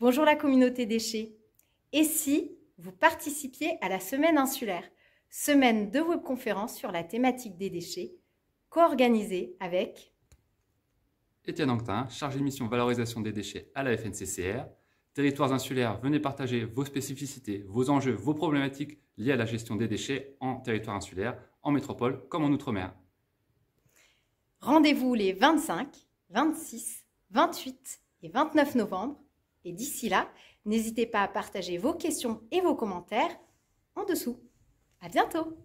Bonjour la communauté déchets. Et si vous participiez à la Semaine insulaire, semaine de webconférence sur la thématique des déchets, co-organisée avec Étienne Anquetin, chargé de mission valorisation des déchets à la FNCCR. Territoires insulaires, venez partager vos spécificités, vos enjeux, vos problématiques liées à la gestion des déchets en territoire insulaire, en métropole comme en Outre-mer. Rendez-vous les 25, 26, 28 et 29 novembre et d'ici là, n'hésitez pas à partager vos questions et vos commentaires en dessous. À bientôt!